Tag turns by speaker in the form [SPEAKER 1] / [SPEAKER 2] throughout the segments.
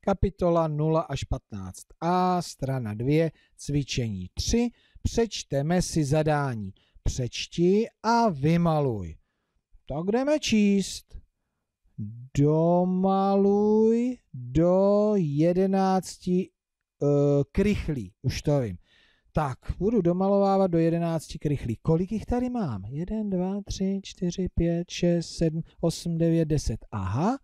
[SPEAKER 1] kapitola 0 až 15a, strana 2, cvičení 3, přečteme si zadání. Přečti a vymaluj. Tak jdeme číst. Domaluj do 11 uh, eh, krychlí, už to vím. Tak, budu domalovávat do 11 krychlí. Kolik jich tady mám? 1, 2, 3, 4, 5, 6, 7, 8, 9, 10. Aha,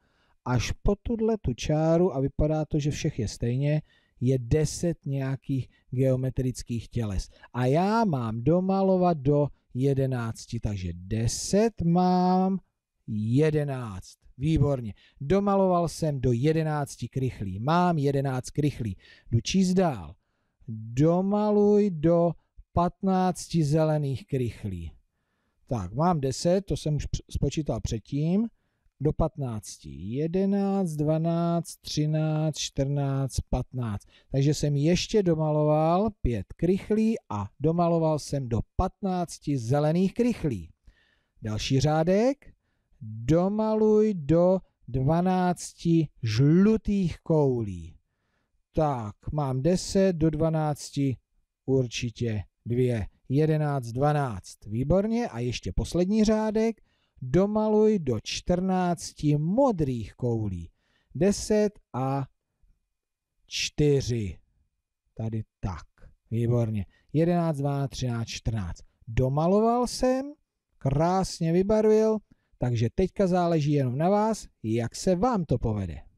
[SPEAKER 1] až po tuhle tu čáru, a vypadá to, že všech je stejně, je deset nějakých geometrických těles. A já mám domalovat do jedenácti, takže deset mám jedenáct. Výborně. Domaloval jsem do jedenácti krychlí. Mám jedenáct krychlí. Jdu číst dál. Domaluj do patnácti zelených krychlí. Tak, mám deset, to jsem už spočítal předtím do 15. 11, 12, 13, 14, 15. Takže jsem ještě domaloval 5 krychlí a domaloval jsem do 15 zelených krychlí. Další řádek. Domaluj do 12 žlutých koulí. Tak, mám 10 do 12, určitě 2. 11, 12. Výborně. A ještě poslední řádek domaluj do 14 modrých koulí. 10 a 4. Tady tak. Výborně. 11, 12, 13, 14. Domaloval jsem, krásně vybarvil, takže teďka záleží jenom na vás, jak se vám to povede.